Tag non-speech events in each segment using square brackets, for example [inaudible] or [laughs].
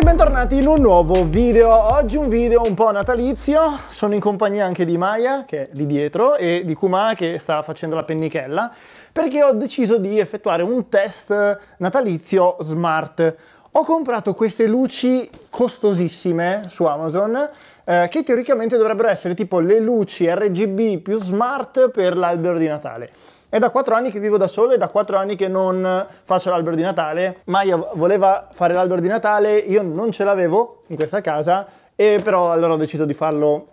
e bentornati in un nuovo video. Oggi un video un po' natalizio, sono in compagnia anche di Maya che è lì dietro e di Kuma che sta facendo la pennichella perché ho deciso di effettuare un test natalizio smart. Ho comprato queste luci costosissime su Amazon eh, che teoricamente dovrebbero essere tipo le luci RGB più smart per l'albero di Natale. È da quattro anni che vivo da solo e da quattro anni che non faccio l'albero di Natale. Maya voleva fare l'albero di Natale, io non ce l'avevo in questa casa, e però allora ho deciso di farlo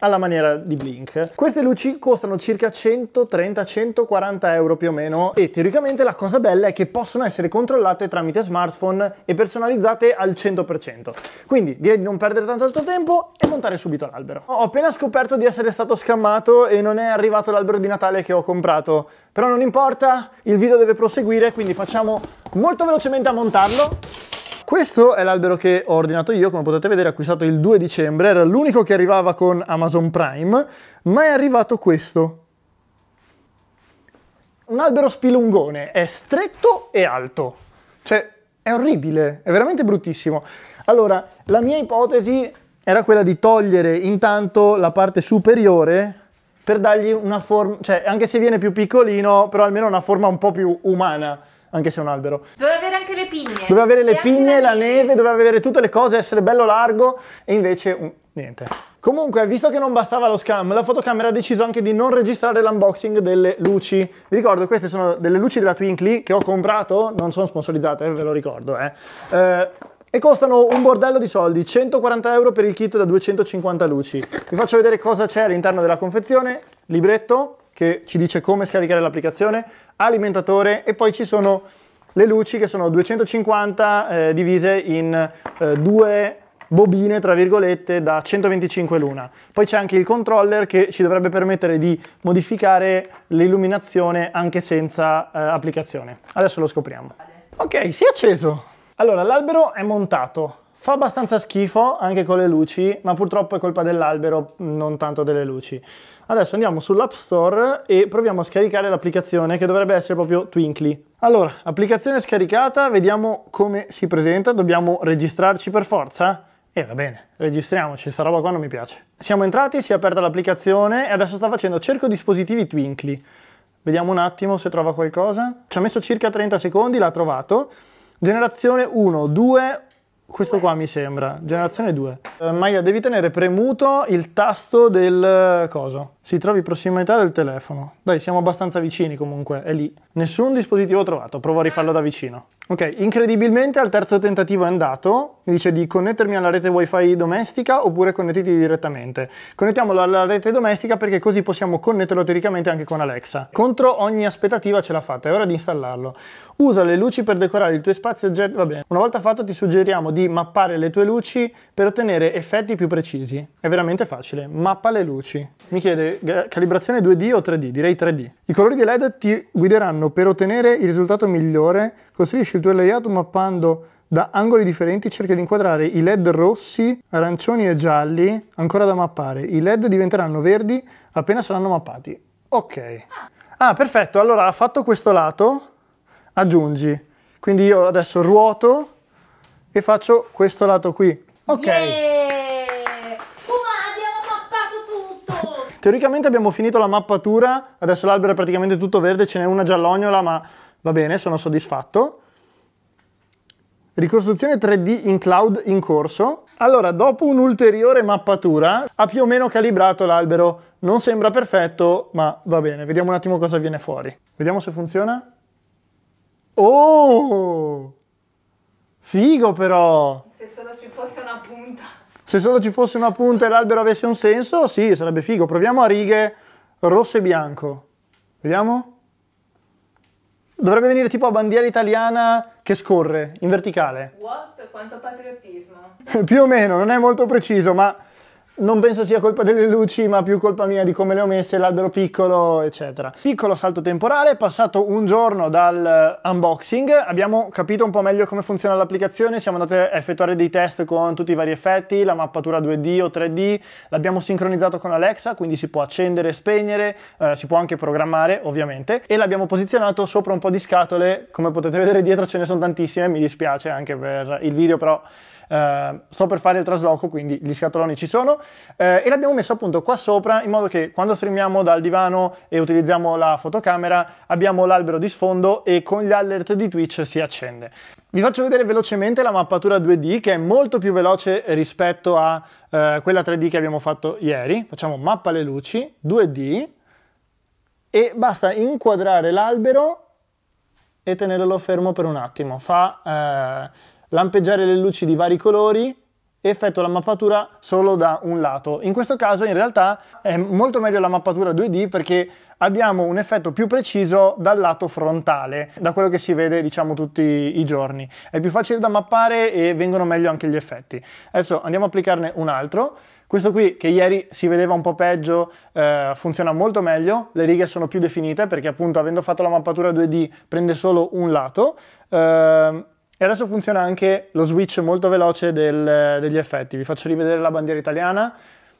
alla maniera di Blink. Queste luci costano circa 130-140 euro più o meno e teoricamente la cosa bella è che possono essere controllate tramite smartphone e personalizzate al 100%. Quindi direi di non perdere tanto altro tempo e montare subito l'albero. Ho appena scoperto di essere stato scammato e non è arrivato l'albero di Natale che ho comprato, però non importa, il video deve proseguire quindi facciamo molto velocemente a montarlo. Questo è l'albero che ho ordinato io, come potete vedere, acquistato il 2 dicembre, era l'unico che arrivava con Amazon Prime, ma è arrivato questo. Un albero spilungone, è stretto e alto. Cioè, è orribile, è veramente bruttissimo. Allora, la mia ipotesi era quella di togliere intanto la parte superiore per dargli una forma, cioè anche se viene più piccolino, però almeno una forma un po' più umana anche se è un albero. Doveva avere anche le pigne. Doveva avere le e pigne, la, neve. neve, doveva avere tutte le cose, essere bello largo e invece un... niente. Comunque, visto che non bastava lo scam, la fotocamera ha deciso anche di non registrare l'unboxing delle luci. Vi ricordo, queste sono delle luci della Twinkly che ho comprato, non sono sponsorizzate, ve lo ricordo, eh. eh e costano un bordello di soldi, 140 euro per il kit da 250 luci. Vi faccio vedere cosa c'è all'interno della confezione, libretto, che ci dice come scaricare l'applicazione, alimentatore e poi ci sono le luci che sono 250 eh, divise in eh, due bobine tra virgolette da 125 luna. Poi c'è anche il controller che ci dovrebbe permettere di modificare l'illuminazione anche senza eh, applicazione. Adesso lo scopriamo. Ok, si è acceso. Allora, l'albero è montato. Fa abbastanza schifo anche con le luci, ma purtroppo è colpa dell'albero, non tanto delle luci. Adesso andiamo sull'App Store e proviamo a scaricare l'applicazione che dovrebbe essere proprio Twinkly. Allora, applicazione scaricata, vediamo come si presenta, dobbiamo registrarci per forza? E eh, va bene, registriamoci, questa roba qua non mi piace. Siamo entrati, si è aperta l'applicazione e adesso sta facendo cerco dispositivi Twinkly. Vediamo un attimo se trova qualcosa. Ci ha messo circa 30 secondi, l'ha trovato. Generazione 1, 2, 1. Questo qua mi sembra, generazione 2. Eh, Maia, devi tenere premuto il tasto del eh, coso. Si trovi in prossimità del telefono. Dai, siamo abbastanza vicini comunque, è lì. Nessun dispositivo trovato, provo a rifarlo da vicino. Ok, incredibilmente al terzo tentativo è andato, mi dice di connettermi alla rete wifi domestica oppure connettiti direttamente. Connettiamolo alla rete domestica perché così possiamo connetterlo teoricamente anche con Alexa. Contro ogni aspettativa ce l'ha fatta, è ora di installarlo. Usa le luci per decorare il tuo spazio oggetto, va bene. Una volta fatto ti suggeriamo di mappare le tue luci per ottenere effetti più precisi. È veramente facile, mappa le luci. Mi chiede calibrazione 2D o 3D, direi 3D. I colori di LED ti guideranno per ottenere il risultato migliore, costruisci il il tuo layout mappando da angoli differenti cerca di inquadrare i led rossi, arancioni e gialli ancora da mappare. I led diventeranno verdi appena saranno mappati. Ok. Ah, perfetto. Allora, fatto questo lato, aggiungi. Quindi io adesso ruoto e faccio questo lato qui. Ok. Yeah! Teoricamente abbiamo finito la mappatura, adesso l'albero è praticamente tutto verde, ce n'è una giallognola, ma va bene, sono soddisfatto. Ricostruzione 3D in cloud in corso. Allora, dopo un'ulteriore mappatura, ha più o meno calibrato l'albero. Non sembra perfetto, ma va bene. Vediamo un attimo cosa viene fuori. Vediamo se funziona. Oh! Figo però! Se solo ci fosse una punta. Se solo ci fosse una punta e l'albero avesse un senso, sì, sarebbe figo. Proviamo a righe rosso e bianco. Vediamo? Dovrebbe venire tipo a bandiera italiana che scorre, in verticale. What? Quanto patriottismo. [laughs] Più o meno, non è molto preciso, ma non penso sia colpa delle luci ma più colpa mia di come le ho messe, l'albero piccolo eccetera. Piccolo salto temporale, passato un giorno dal eh, unboxing, abbiamo capito un po' meglio come funziona l'applicazione, siamo andati a effettuare dei test con tutti i vari effetti, la mappatura 2D o 3D, l'abbiamo sincronizzato con Alexa quindi si può accendere e spegnere, eh, si può anche programmare ovviamente e l'abbiamo posizionato sopra un po' di scatole, come potete vedere dietro ce ne sono tantissime, mi dispiace anche per il video però eh, sto per fare il trasloco, quindi gli scatoloni ci sono, eh, e l'abbiamo messo appunto qua sopra in modo che quando streamiamo dal divano e utilizziamo la fotocamera abbiamo l'albero di sfondo e con gli alert di Twitch si accende. Vi faccio vedere velocemente la mappatura 2D che è molto più veloce rispetto a eh, quella 3D che abbiamo fatto ieri. Facciamo mappa le luci, 2D e basta inquadrare l'albero e tenerlo fermo per un attimo. Fa eh, lampeggiare le luci di vari colori e effettuo la mappatura solo da un lato. In questo caso in realtà è molto meglio la mappatura 2D perché abbiamo un effetto più preciso dal lato frontale, da quello che si vede diciamo tutti i giorni. È più facile da mappare e vengono meglio anche gli effetti. Adesso andiamo a applicarne un altro. Questo qui, che ieri si vedeva un po' peggio, eh, funziona molto meglio, le righe sono più definite perché appunto avendo fatto la mappatura 2D prende solo un lato, eh, e adesso funziona anche lo switch molto veloce del, degli effetti. Vi faccio rivedere la bandiera italiana,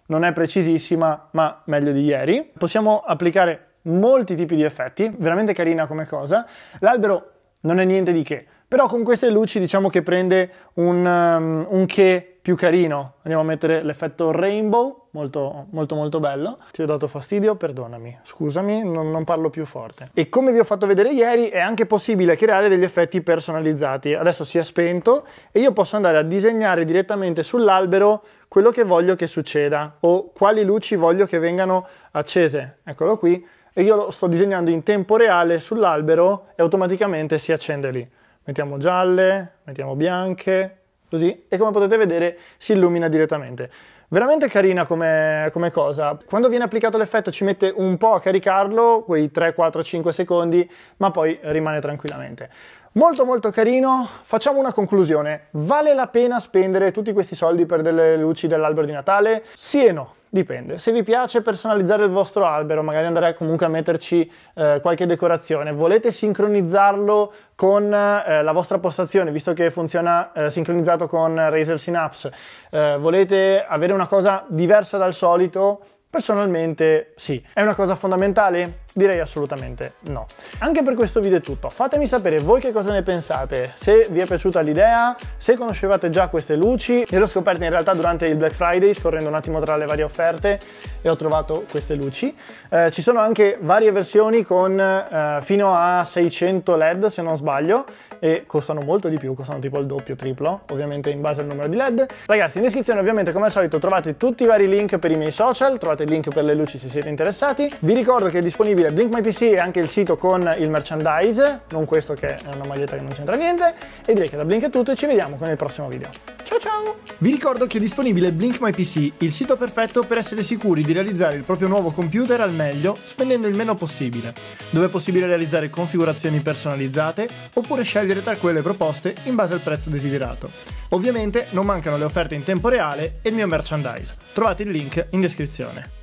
non è precisissima, ma meglio di ieri. Possiamo applicare molti tipi di effetti, veramente carina come cosa. L'albero non è niente di che, però con queste luci diciamo che prende un, um, un che più carino. Andiamo a mettere l'effetto rainbow molto molto molto bello. Ti ho dato fastidio, perdonami, scusami, non, non, parlo più forte. E come vi ho fatto vedere ieri è anche possibile creare degli effetti personalizzati. Adesso si è spento e io posso andare a disegnare direttamente sull'albero quello che voglio che succeda o quali luci voglio che vengano accese. Eccolo qui. E io lo sto disegnando in tempo reale sull'albero e automaticamente si accende lì. Mettiamo gialle, mettiamo bianche, così, e come potete vedere si illumina direttamente. Veramente carina come, come, cosa. Quando viene applicato l'effetto ci mette un po' a caricarlo, quei 3, 4, 5 secondi, ma poi rimane tranquillamente. Molto molto carino, facciamo una conclusione. Vale la pena spendere tutti questi soldi per delle luci dell'albero di Natale? Sì e no. Dipende. Se vi piace personalizzare il vostro albero, magari andare comunque a metterci eh, qualche decorazione, volete sincronizzarlo con eh, la vostra postazione, visto che funziona eh, sincronizzato con Razer Synapse, eh, volete avere una cosa diversa dal solito, personalmente sì. È una cosa fondamentale? Direi assolutamente no. Anche per questo video è tutto. Fatemi sapere voi che cosa ne pensate, se vi è piaciuta l'idea, se conoscevate già queste luci. Io le ho scoperte in realtà durante il Black Friday, scorrendo un attimo tra le varie offerte e ho trovato queste luci. Eh, ci sono anche varie versioni con eh, fino a 600 LED se non sbaglio e costano molto di più, costano tipo il doppio, triplo, ovviamente in base al numero di LED. Ragazzi, in descrizione ovviamente come al solito trovate tutti i vari link per i miei social, trovate il link per le luci se siete interessati. Vi ricordo che è disponibile seguire Blink My PC e anche il sito con il merchandise, non questo che è una maglietta che non c'entra niente, e direi che da Blink è tutto e ci vediamo con il prossimo video. Ciao ciao! Vi ricordo che è disponibile Blink My PC, il sito perfetto per essere sicuri di realizzare il proprio nuovo computer al meglio spendendo il meno possibile, dove è possibile realizzare configurazioni personalizzate oppure scegliere tra quelle proposte in base al prezzo desiderato. Ovviamente non mancano le offerte in tempo reale e il mio merchandise. Trovate il link in descrizione.